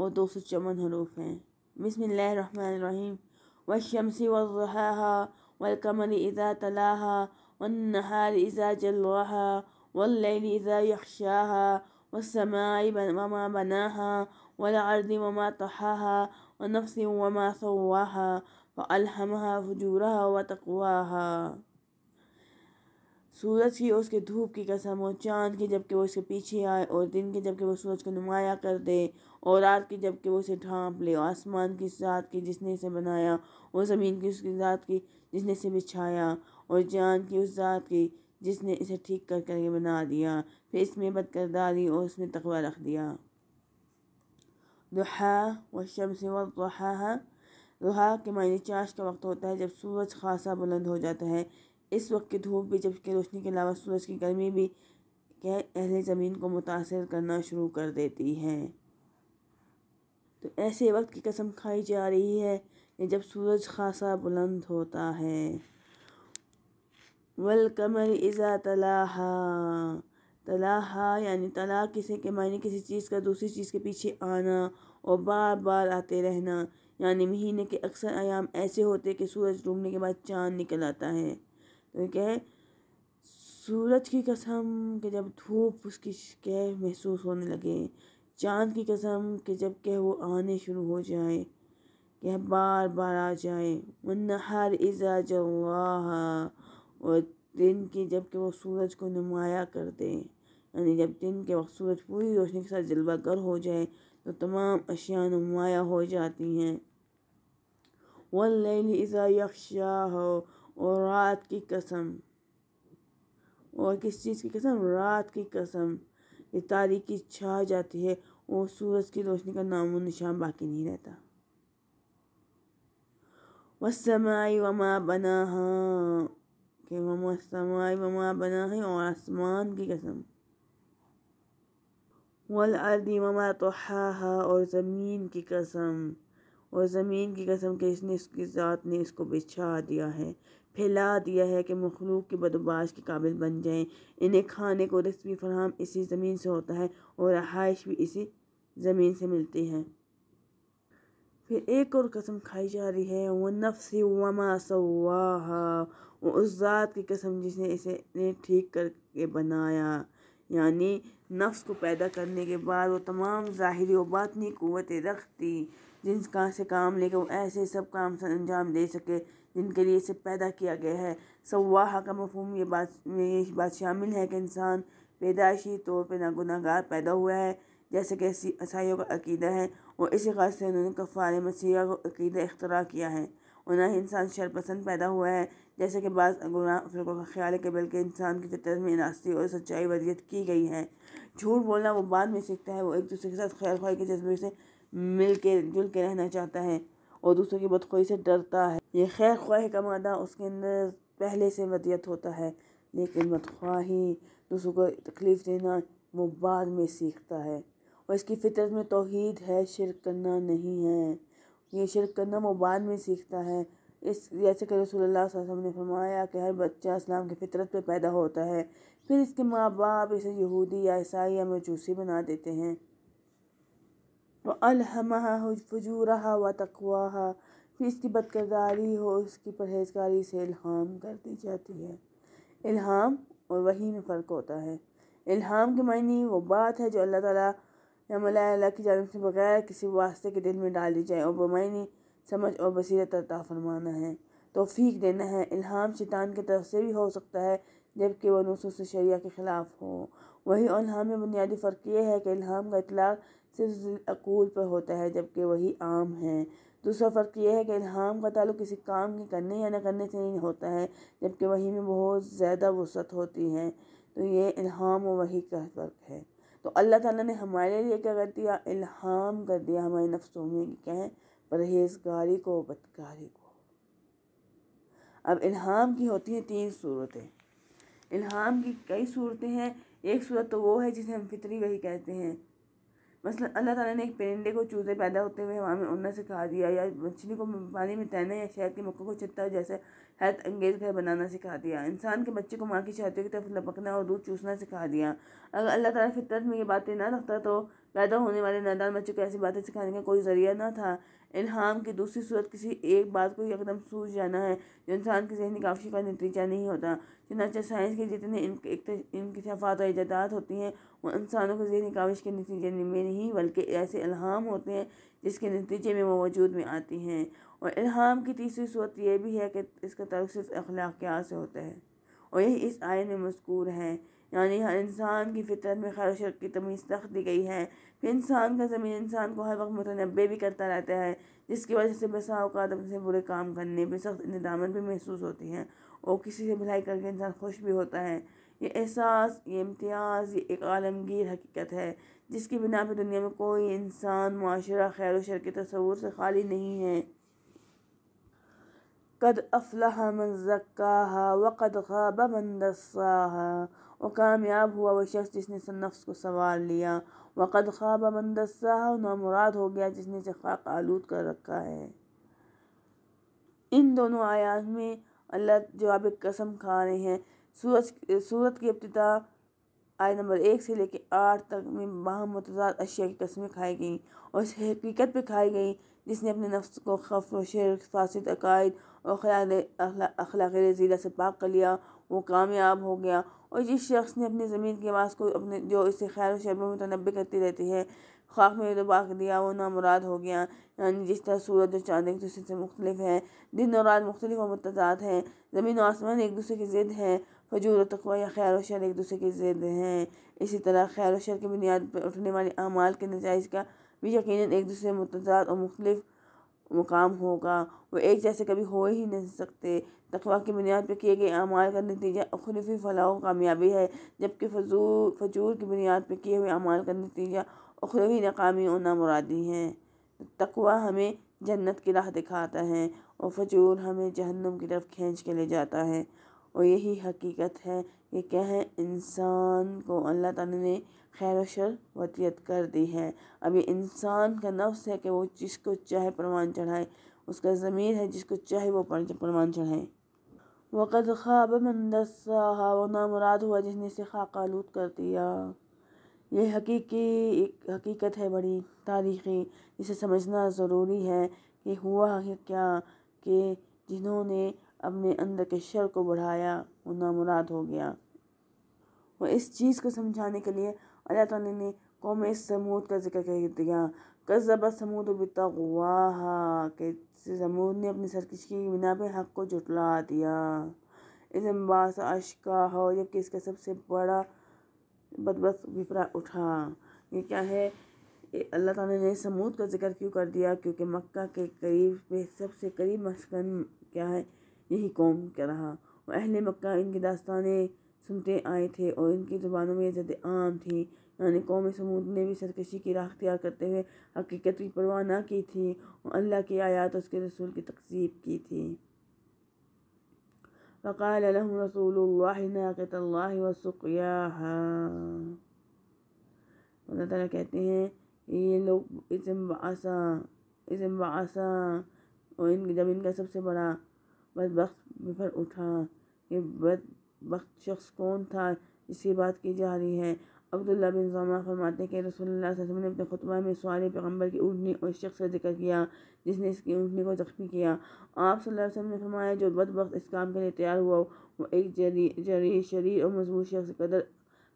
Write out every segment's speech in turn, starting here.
ودوس جمن هروفين بسم الله الرحمن الرحيم والشمس وضحاها والقمر إذا تلاها والنهار إذا جلوها والليل إذا يخشاها والسماء وما بناها والأرض وما طحاها ونفس وما سواها فألهمها فجورها وتقواها सूरज की और उसके धूप की कसम और चांद की जबकि वो उसके पीछे आए और दिन की जबकि वो सूरज को नुमाया कर दे और रात की जबकि वो इसे ढांप ले आसमान की रात की जिसने इसे बनाया और ज़मीन की उसकी रात की जिसने इसे बिछाया और जान की उस रात की जिसने इसे ठीक कर करके बना दिया फिर इसमें बदकरदारी और उसमें तकवा रख दिया दुहा व शम्स वहा के मायने चाश का वक्त होता है जब सूरज खासा बुलंद हो जाता है इस वक्त की धूप भी जबकि रोशनी के अलावा सूरज की गर्मी भी क्या अहले ज़मीन को मुतासर करना शुरू कर देती है तो ऐसे वक्त की कसम खाई जा रही है कि जब सूरज खासा बुलंद होता है वल कमर इज़ा तलाहा तलाहा यानी तला किसी के मायने किसी चीज़ का दूसरी चीज़ के पीछे आना और बार बार आते रहना यानी महीने के अक्सर आयाम ऐसे होते कि सूरज डूबने के बाद चांद निकल आता है तो क्या है सूरज की कसम कि जब धूप उसकी कह महसूस होने लगे चांद की कसम कि जब कह वो आने शुरू हो जाए कह बार बार आ जाए हर इज़ा जवा और दिन की जब कि वो सूरज को नुमाया कर दे यानी जब दिन के वक्त सूरज पूरी रोशनी के साथ जलवागर हो जाए तो तमाम अशिया नुमाया हो जाती हैं वल्लैल इज़ा यक्षा हो और रात की कसम और किस चीज़ की कसम रात की कसम ये तारीखी छा जाती है और सूरज की रोशनी का नामो निशान बाकी नहीं रहता वसमाई वमा बना के वमा वमा बना है और आसमान की कसम वल अर्दी वमा तो हा और ज़मीन की कसम और ज़मीन की कसम के इसने इसकी ज़ात ने इसको बिछा दिया है फैला दिया है कि मखलूक के बदोबाश के काबिल बन जाएं इन्हें खाने को रिस्क भी फरहम इसी ज़मीन से होता है और रहाइश भी इसी ज़मीन से मिलती है फिर एक और कसम खाई जा रही है वो नफ्स वमा सवाहा वो उस ज़ात की कसम जिसने इसे ने ठीक करके बनाया यानी नफ्स को पैदा करने के बाद वो तमाम ज़ाहरी व बातनी क़वतें रखती जिनका से काम लेकर वो ऐसे सब काम से अंजाम दे सके जिनके लिए इसे पैदा किया गया है सवाह का मफहम ये बात में ये बात शामिल है कि इंसान पैदाइशी तौर पर नागुनागार पैदा हुआ है जैसे कि ईसाइयों का अकीदा है और इसी खास से उन्होंने कफ़ार मसीह को अकीदा अख्तरा किया है उन्हें इंसान शरपसंद पैदा हुआ है जैसे कि बाद का ख्याल है कि बल्कि इंसान की फितरत में नास्ती और सच्चाई वजियत की गई है झूठ बोलना वो बाद में सीखता है वो एक दूसरे के साथ ख्याल ख्वाही के जज्बे से मिल के जुल के रहना चाहता है और दूसरों की बदखोई से डरता है ये खैर ख्वाह का मादा उसके अंदर पहले से वदियत होता है लेकिन बदख्वाही दूसरों को तकलीफ़ देना वो बाद में सीखता है और इसकी फितरत में तोहद है शिरक करना नहीं है ये शिरक करना वो बाद में सीखता है इस जैसे कि रसोल्ला वसम ने फरमाया कि हर बच्चा इस्लाम की फितरत पे पैदा होता है फिर इसके माँ बाप इसे यहूदी या ईसाई या मजूसी बना देते हैं फजू रहा व तकवाहा फिर इसकी बदकरदारी हो उसकी परहेजगारी से इल्हाम कर दी जाती है इल्हाम और वही में फ़र्क होता है इल्हाम के मायने वो बात है जो अल्लाह ताला या मलाला की जानब से बगैर किसी वास्ते के दिल में डाल दी जाए और बमायने समझ और बसीरत अता फरमाना है तोफ़ी देना है इल्हाम शैतान की तरफ से भी हो सकता है जबकि वह नसूस शरिया के ख़िलाफ़ हो वही इल्हाम में बुनियादी फ़र्क ये है कि इल्हाम का इतलाक सिर्फ अकूल पर होता है जबकि वही आम है दूसरा फ़र्क यह है कि इल्हाम का ताल्लुक किसी काम के करने या न करने से नहीं होता है जबकि वही में बहुत ज़्यादा वसत होती है तो ये इल्हाम और वही का फ़र्क है तो अल्लाह ताला ने हमारे लिए क्या कर दिया इल्हाम कर दिया हमारे नफ्सों में कि कहें परहेजगारी को बदकारी को अब इल्हाम की होती हैं तीन सूरतें इल्हाम की कई सूरतें हैं एक सूरत तो वो है जिसे हम फितरी वही कहते हैं मसलन अल्लाह ताला ने एक परिंदे को चूजे पैदा होते हुए हवा में उड़ना सिखा दिया या मछली को पानी में तैरना या शहद के मक्कों को छत्ता जैसे हैत अंगेज घर बनाना सिखा दिया इंसान के बच्चे को माँ की छातियों की तरफ लपकना और दूध चूसना सिखा दिया अगर अल्लाह ताला फितरत में ये बातें ना रखता तो पैदा होने वाले नादान बच्चों को ऐसी बातें सिखाने का कोई ज़रिया ना था इल्हाम की दूसरी सूरत किसी एक बात को एकदम सूझ जाना है जो इंसान की जहनी काफी का नतीजा नहीं होता चनाचे साइंस के जितने इंकशाफात तो और ईजादात होती हैं वो इंसानों के जहनी काविश के नतीजे में नहीं बल्कि ऐसे इल्हाम होते हैं जिसके नतीजे में वो वजूद में आती हैं और इल्हाम की तीसरी सूरत यह भी है कि इसका तल्क सिर्फ अखलाकियात से होता है और यही इस आयन में मस्कूर है यानी हर इंसान की फितरत में खैर शर की तमीज़ रख दी गई है फिर इंसान का ज़मीन इंसान को हर वक्त मुतनबे भी करता रहता है जिसकी वजह से बसा अवकात अपने से बुरे काम करने पर सख्त निदामत भी महसूस होती है और किसी से भलाई करके इंसान खुश भी होता है ये एहसास ये इम्तियाज़ ये एक आलमगीर हकीकत है जिसकी बिना पर दुनिया में कोई इंसान माशरा खैर शर के तस्वूर से खाली नहीं है कद अफलाह मन जक्का वक़द ख़ाब मन वो कामयाब हुआ वह शख्स जिसने नफ्स को संवार लिया वक़द ख्वाब मंदसा नामुराद हो गया जिसने इसे खाक आलूद कर रखा है इन दोनों आयात में अल्लाह जवाब कसम खा रहे हैं सूरज सूरत की इब्तदा आय नंबर एक से लेकर आठ तक में मतदाद अशिया की कस्में खाई गई और इस हकीकत पर खाई गई जिसने अपने नफ्स को खफ व शेर फासद अकायद और ख्याल अखलाक रजीला से पाक कर लिया वो कामयाब हो गया और जिस शख्स ने अपनी ज़मीन के आवाज़ को अपने जो इसे खैर शबों में तनबे करती रहती है ख्वाब में तो बाग दिया वो मुराद हो गया यानी जिस तरह सूरज और चाँद एक दूसरे से मुख्तलिफ है दिन और रात मुख्तलि और मतदाद हैं ज़मीन और आसमान एक दूसरे की ज़िद हैं फजूर तकवा या खैर शर एक दूसरे की ज़िद हैं इसी तरह खैर शर की बुनियाद पर उठने वाले अमाल के नजायज़ का भी यकीन एक दूसरे मतदाद और मुख्तलिफ मुकाम होगा वो एक जैसे कभी हो ही नहीं सकते तकवा की बुनियाद पर किए गए अमाल का नतीजा अखलफी फलाह कामयाबी है जबकि फजू फजूर की बुनियाद पर किए हुए अमाल का नतीजा अखलवी नाकामी और नामुरादी हैं तकवा हमें जन्नत की राह दिखाता है और फजूर हमें जहन्नुम की तरफ खींच के ले जाता है और यही हकीकत है ये क्या है इंसान को अल्लाह ताला ने खैर व शर वतीत कर दी है अब ये इंसान का नफ्स है कि वो जिसको चाहे परवान चढ़ाए उसका ज़मीर है जिसको चाहे वो परवान चढ़ाए वक़द ख्वाब मंदसा वो नामुराद हुआ जिसने इसे खाक आलूद कर दिया ये हकीकी एक हकीकत है बड़ी तारीख़ी जिसे समझना ज़रूरी है कि हुआ है क्या कि जिन्होंने अपने अंदर के शर को बढ़ाया वो मुराद हो गया और इस चीज़ को समझाने के लिए अल्लाह ताला ने कौम समूद का जिक्र कर दिया कज़ब समूद बितवा के समूद ने अपनी सरकश की बिना पर हक को जुटला दिया इस अम्बास अशका हो जबकि इसका सबसे बड़ा बदबस विपरा उठा ये क्या है अल्लाह ताला ने समूद का जिक्र क्यों कर दिया क्योंकि मक्का के करीब पे सबसे करीब मस्कन क्या है यही कौम क्या रहा और अहल मक्का इनकी दास्तान सुनते आए थे और इनकी ज़बानों में जद आम थी यानी कौम समूद ने भी सरकशी की राह अख्तियार करते हुए हकीकत की परवाह ना की थी और अल्लाह की आयात उसके रसूल की तकसीब की थी फ़काल रसूल वसुकियाहा अल्लाह ताला कहते हैं ये लोग इसम बासा इसम बासा और इन जब इनका सबसे बड़ा बदबक बिफर उठा ये बद वक्त शख्स कौन था जिसकी बात की जा रही है अब्दुल्ला बिन जमा फरमाते कि रसोल्ला ने अपने खुतबा में सवाल पैगम्बर की उठनी और शख्स का जिक्र किया जिसने इसकी उठनी को जख्मी किया आप वसम ने फरमाया जो बद वक्त इस काम के लिए तैयार हुआ वो एक जरी जरी शरीर और मजबूत शख्स कदर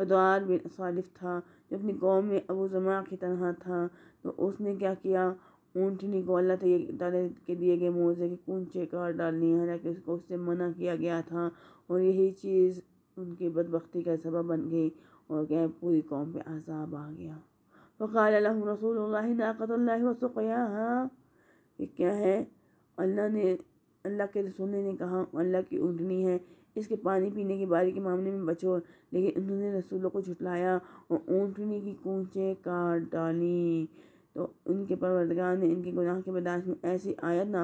कदार बिन सालिफ था जो अपनी कौम में अबू जमा की तरह था तो उसने क्या किया ऊँटनी को अल्लाह ताली के दिए गए मोज़े के कूंचे काट डालनी है हालांकि उसको उससे मना किया गया था और यही चीज़ उनकी बदबख्ती का सबब बन गई और क्या पूरी कौम पर आज़ाब आ गया फ़काल रसूल नाकतल्ला वसुकया ये क्या है अल्लाह ने अल्लाह के रसूल ने कहा अल्लाह की ऊँटनी है इसके पानी पीने के बारे के मामले में बचो लेकिन उन्होंने रसूलों को झुटलाया और ऊँटनी की कूचे काट डाली तो उनके परवरदगार ने इनके गुनाह के बर्दाश्त में ऐसी आयत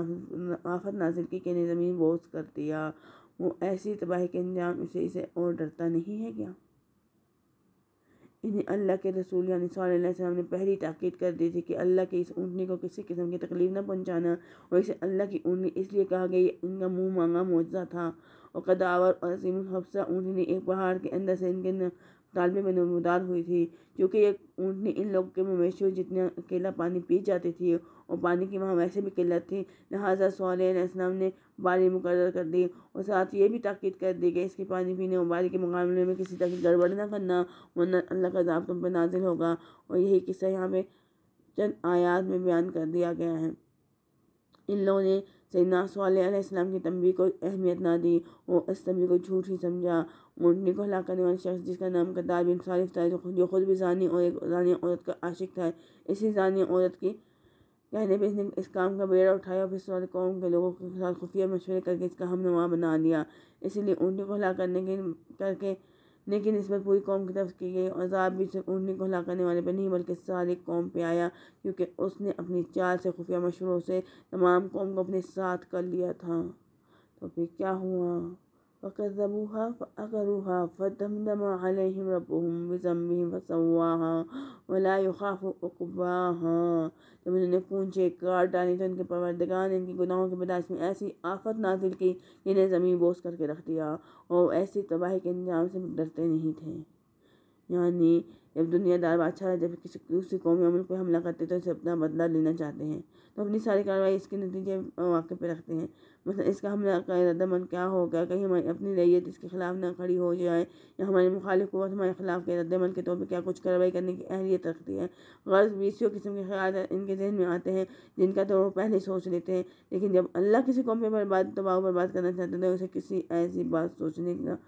आफत नाजिल की कि ज़मीन बोझ कर दिया वो ऐसी तबाही के अंजाम उसे इसे और डरता नहीं है क्या इन्हें अल्लाह के रसूल यानी सल्लम ने पहली ताकीद कर दी थी कि अल्लाह की इस ऊँटनी को किसी किस्म की तकलीफ न पहुँचाना और इसे अल्लाह की ऊँटनी इसलिए कहा गया इनका मुँह मांगा मुआवजा था और कदावर और असीम हफ्सा ऊँटनी एक पहाड़ के अंदर से इनके तालबे में नमदार हुई थी क्योंकि एक ऊँटनी इन लोगों के मवेशियों जितना अकेला पानी पी जाती थी और पानी की वहाँ वैसे भी किल्लत थी लिहाजा सोलम ने बारी मुकर कर दी और साथ ये भी ताकीद कर दी कि इसके पानी पीने और बारी के मुकाबले में किसी तरह की गड़बड़ ना करना वरना अल्लाह का जब तुम पर नाजिल होगा और यही किस्सा यहाँ पे चंद आयात में बयान कर दिया गया है इन लोगों ने सैदना की तंबी को अहमियत ना दी और इस तंबी को झूठ ही समझा ऊँटनी को हला करने वाला शख्स जिसका नाम कदार बिन सालिफ था जो खुद भी जानी और एक जानी औरत का आशिक था इसी जानी औरत की कहने पर इसने इस काम का बेड़ा उठाया और फिर सारे कौम के लोगों के साथ खुफिया मशवरे करके इसका हम बना दिया इसीलिए ऊँटनी को हला करने के करके लेकिन इसमें पूरी कौम की तरफ की गई अजाब भी सिर्फ उन्हीं को हला करने वाले पर नहीं बल्कि सारी कौम पर आया क्योंकि उसने अपनी चाल से खुफिया मशवरों से तमाम कौम को अपने साथ कर लिया था तो फिर क्या हुआ فكذبوها فأخذوها فدمدم عليهم ربهم بذنبهم فسواها वला युखाफ उकबाहा जब उन्होंने पूंछे काट डाली तो इनके परवरदगार ने इनके गुनाहों की बदाश्त में ऐसी आफत नाजिल की कि इन्हें ज़मीन बोस करके रख दिया और ऐसी तबाही के इंजाम से डरते नहीं थे यानी जब दुनियादार बादशाह जब किसी किसी कौम या मुल्क पर हमला करते हैं तो इसे अपना बदला लेना चाहते हैं तो अपनी सारी कार्रवाई इसके नतीजे मौके पर रखते हैं मतलब इसका हमला का इरादामंद क्या होगा कहीं हमारी अपनी रैयत इसके खिलाफ ना खड़ी हो जाए या हमारी मुखालिफ को तो हमारे खिलाफ के इरादामंद के तौर पर क्या कुछ कार्रवाई करने की अहलियत रखती है गर्ज बीसियों किस्म के ख्याल इनके जहन में आते हैं जिनका तो वो पहले सोच लेते हैं लेकिन जब अल्लाह किसी कौम पर बर्बाद तबाह बर्बाद करना चाहते हैं तो उसे किसी ऐसी बात सोचने का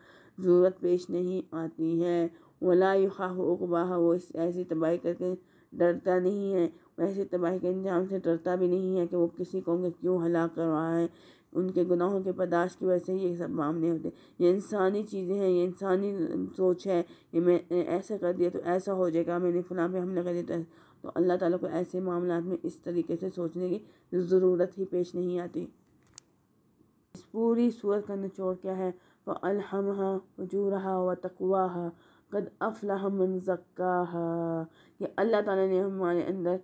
ज़रूरत पेश नहीं आती है वला युखा उकबाह वो इस ऐसी तबाही करके डरता नहीं है ऐसी तबाही के इंजाम से डरता भी नहीं है कि वो किसी को उनके क्यों हलाक कर रहा है उनके गुनाहों के पदाश की वजह से ये सब मामले होते ये इंसानी चीज़ें हैं ये इंसानी सोच है कि मैं ऐसा कर दिया तो ऐसा हो जाएगा मैंने फलां पर हमला कर दिया तो, तो अल्लाह ताला को ऐसे मामला में इस तरीके से सोचने की ज़रूरत ही पेश नहीं आती इस पूरी सूरत का निचोड़ क्या है फ़अलहमहा वजूरहा व तकवाहा कद अफलाह मन हा ये अल्लाह ताला ने हमारे अंदर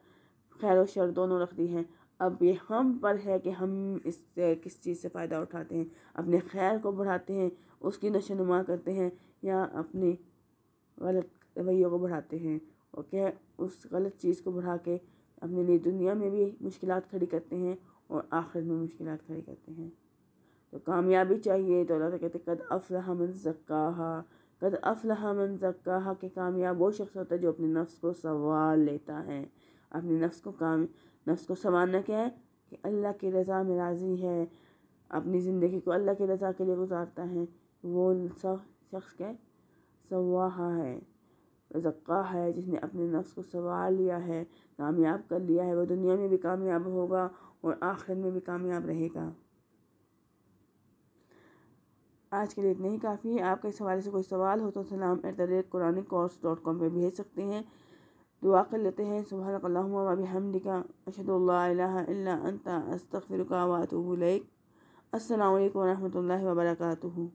खैर और शर दोनों रख दी हैं अब ये हम पर है कि हम इससे किस चीज़ से फ़ायदा उठाते हैं अपने खैर को बढ़ाते हैं उसकी नशोनुमा करते हैं या अपने गलत रवैयों को बढ़ाते हैं और क्या उस गलत चीज़ को बढ़ा के अपने लिए दुनिया में भी मुश्किल खड़ी करते हैं और आखिर में मुश्किल खड़ी करते हैं तो कामयाबी चाहिए तो अल्लाह कहते कद अफलाह मन जक्का कद अफलाह मन जक्का के कामयाब वो शख्स होता है जो अपने नफ्स को संवार लेता है अपने नफ्स को काम नफ्स को संवारना क्या है कि अल्लाह की रज़ा में राज़ी है अपनी ज़िंदगी को अल्लाह की रज़ा के लिए गुजारता है वो शख्स क्या सवाहा है जक्का है जिसने अपने नफ्स को संवार लिया है कामयाब कर लिया है वो दुनिया में भी कामयाब होगा और आखिर में भी कामयाब रहेगा आज के लिए इतना ही काफ़ी है आपका इस हवाले से कोई सवाल हो तो सलाम एट द रेट कुरानी कोर्स डॉट कॉम पर भेज सकते हैं दुआ कर लेते हैं सुबह हमदिका अशदुल्ला अंता अस्तफ़िर वातबूल असल वरहमल वर्का